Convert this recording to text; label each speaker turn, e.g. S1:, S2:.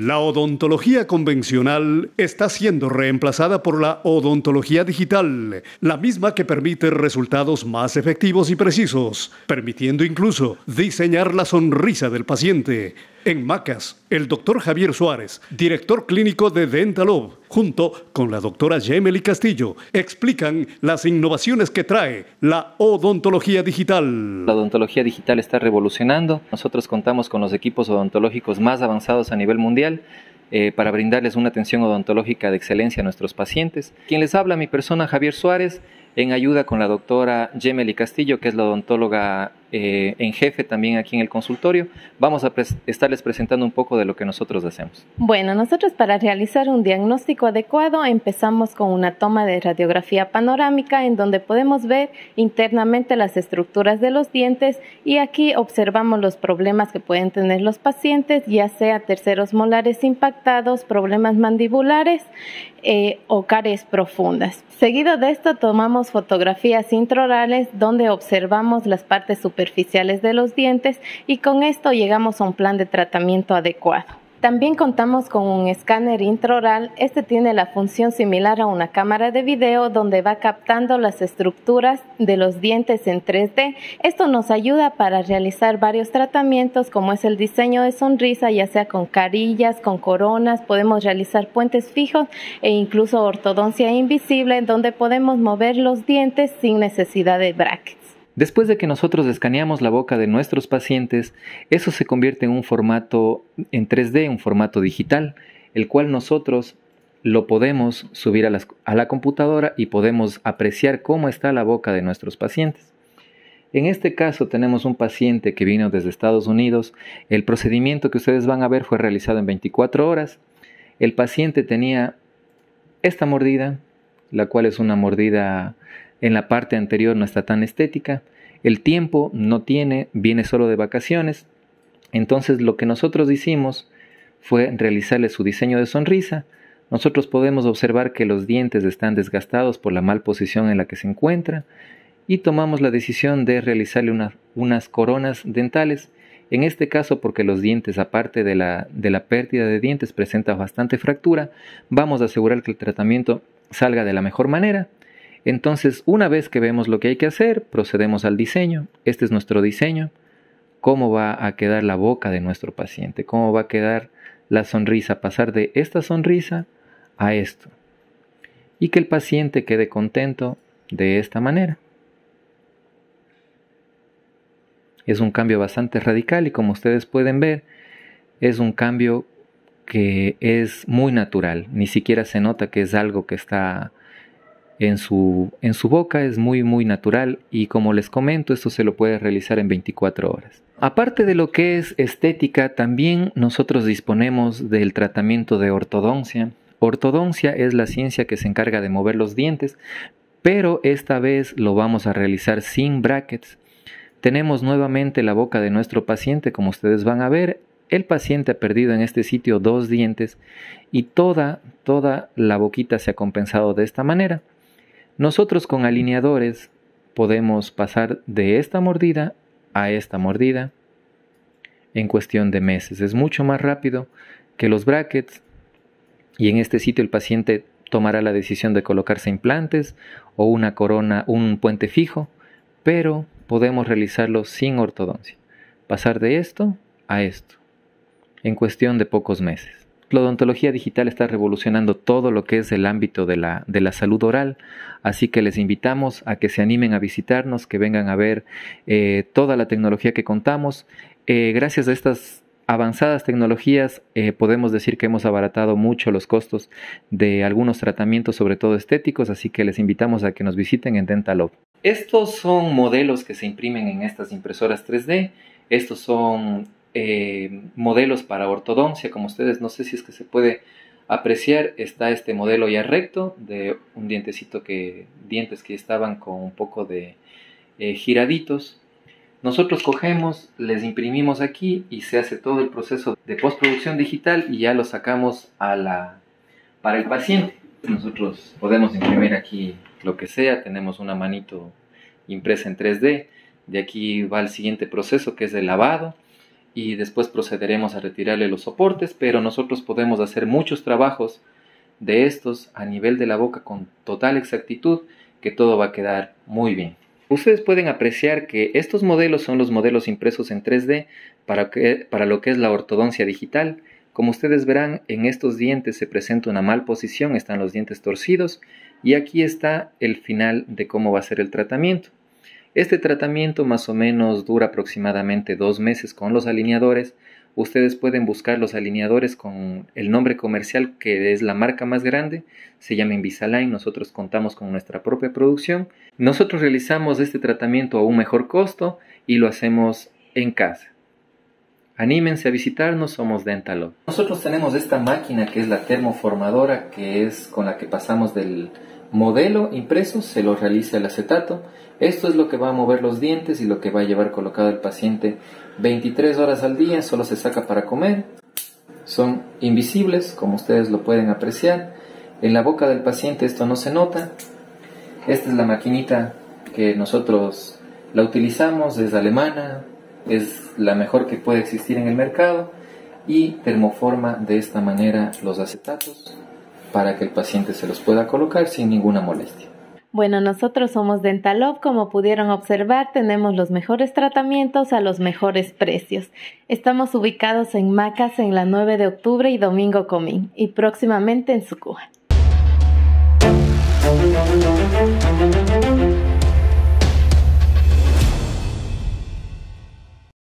S1: La odontología convencional está siendo reemplazada por la odontología digital, la misma que permite resultados más efectivos y precisos, permitiendo incluso diseñar la sonrisa del paciente. En Macas, el doctor Javier Suárez, director clínico de Dentalob, junto con la doctora Gemely Castillo, explican las innovaciones que trae la odontología digital. La odontología digital está revolucionando. Nosotros contamos con los equipos odontológicos más avanzados a nivel mundial. Eh, para brindarles una atención odontológica de excelencia a nuestros pacientes. Quien les habla, mi persona, Javier Suárez, en ayuda con la doctora Gemely Castillo, que es la odontóloga eh, en jefe también aquí en el consultorio, vamos a estarles presentando un poco de lo que nosotros hacemos.
S2: Bueno, nosotros para realizar un diagnóstico adecuado empezamos con una toma de radiografía panorámica en donde podemos ver internamente las estructuras de los dientes y aquí observamos los problemas que pueden tener los pacientes, ya sea terceros molares impactados, problemas mandibulares eh, o caries profundas. Seguido de esto tomamos fotografías introrales donde observamos las partes superiores superficiales de los dientes y con esto llegamos a un plan de tratamiento adecuado. También contamos con un escáner intraoral. Este tiene la función similar a una cámara de video donde va captando las estructuras de los dientes en 3D. Esto nos ayuda para realizar varios tratamientos como es el diseño de sonrisa, ya sea con carillas, con coronas, podemos realizar puentes fijos e incluso ortodoncia invisible donde podemos mover los dientes sin necesidad de bracket.
S1: Después de que nosotros escaneamos la boca de nuestros pacientes, eso se convierte en un formato en 3D, un formato digital, el cual nosotros lo podemos subir a, la computadora y podemos apreciar cómo está la boca de nuestros pacientes. En este caso tenemos un paciente que vino desde Estados Unidos. El procedimiento que ustedes van a ver fue realizado en 24 horas. El paciente tenía esta mordida, la cual es una mordida en la parte anterior no está tan estética, el tiempo no tiene, viene solo de vacaciones. Entonces lo que nosotros hicimos fue realizarle su diseño de sonrisa. Nosotros podemos observar que los dientes están desgastados por la mal posición en la que se encuentra y tomamos la decisión de realizarle unas coronas dentales, en este caso porque los dientes, aparte de la pérdida de dientes, presenta bastante fractura, vamos a asegurar que el tratamiento salga de la mejor manera entonces, una vez que vemos lo que hay que hacer, procedemos al diseño. Este es nuestro diseño. Cómo va a quedar la boca de nuestro paciente, cómo va a quedar la sonrisa, pasar de esta sonrisa a esto. Y que el paciente quede contento de esta manera. Es un cambio bastante radical y como ustedes pueden ver, es un cambio que es muy natural, ni siquiera se nota que es algo que está en su, boca es muy muy natural y como les comento esto se lo puede realizar en 24 horas. Aparte de lo que es estética, también nosotros disponemos del tratamiento de ortodoncia. Ortodoncia es la ciencia que se encarga de mover los dientes, pero esta vez lo vamos a realizar sin brackets. Tenemos nuevamente la boca de nuestro paciente, como ustedes van a ver, el paciente ha perdido en este sitio dos dientes y toda, toda la boquita se ha compensado de esta manera. Nosotros con alineadores podemos pasar de esta mordida a esta mordida en cuestión de meses. Es mucho más rápido que los brackets y en este sitio el paciente tomará la decisión de colocarse implantes o una corona, un puente fijo, pero podemos realizarlo sin ortodoncia. Pasar de esto a esto en cuestión de pocos meses. La odontología digital está revolucionando todo lo que es el ámbito de la, salud oral, así que les invitamos a que se animen a visitarnos, que vengan a ver eh, toda la tecnología que contamos. Eh, gracias a estas avanzadas tecnologías eh, podemos decir que hemos abaratado mucho los costos de algunos tratamientos, sobre todo estéticos, así que les invitamos a que nos visiten en Dentalob. Estos son modelos que se imprimen en estas impresoras 3D. Estos son eh, modelos para ortodoncia, como ustedes, no sé si es que se puede apreciar, está este modelo ya recto de un dientecito que, dientes que estaban con un poco de eh, giraditos. Nosotros cogemos, les imprimimos aquí y se hace todo el proceso de postproducción digital y ya lo sacamos a la, para el paciente. Nosotros podemos imprimir aquí lo que sea, tenemos una manito impresa en 3D, de aquí va el siguiente proceso que es el lavado y después procederemos a retirarle los soportes, pero nosotros podemos hacer muchos trabajos de estos a nivel de la boca con total exactitud que todo va a quedar muy bien. Ustedes pueden apreciar que estos modelos son los modelos impresos en 3D para, para lo que es la ortodoncia digital. Como ustedes verán, en estos dientes se presenta una mal posición, están los dientes torcidos y aquí está el final de cómo va a ser el tratamiento. Este tratamiento más o menos dura aproximadamente dos meses con los alineadores. Ustedes pueden buscar los alineadores con el nombre comercial que es la marca más grande, se llama Invisalign, nosotros contamos con nuestra propia producción. Nosotros realizamos este tratamiento a un mejor costo y lo hacemos en casa. Anímense a visitarnos, somos Dentalo. Nosotros tenemos esta máquina que es la termoformadora, que es con la que pasamos del modelo impreso se lo realiza el acetato. Esto es lo que va a mover los dientes y lo que va a llevar colocado el paciente 23 horas al día, solo se saca para comer. Son invisibles, como ustedes lo pueden apreciar. En la boca del paciente esto no se nota. Esta es la maquinita que nosotros la utilizamos, es alemana, es la mejor que puede existir en el mercado y termoforma de esta manera los acetatos para que el paciente se los pueda colocar sin ninguna molestia.
S2: Bueno, nosotros somos Dentalop. como pudieron observar, tenemos los mejores tratamientos a los mejores precios. Estamos ubicados en Macas en la 9 de octubre y Domingo Comín, y próximamente en Sucuja.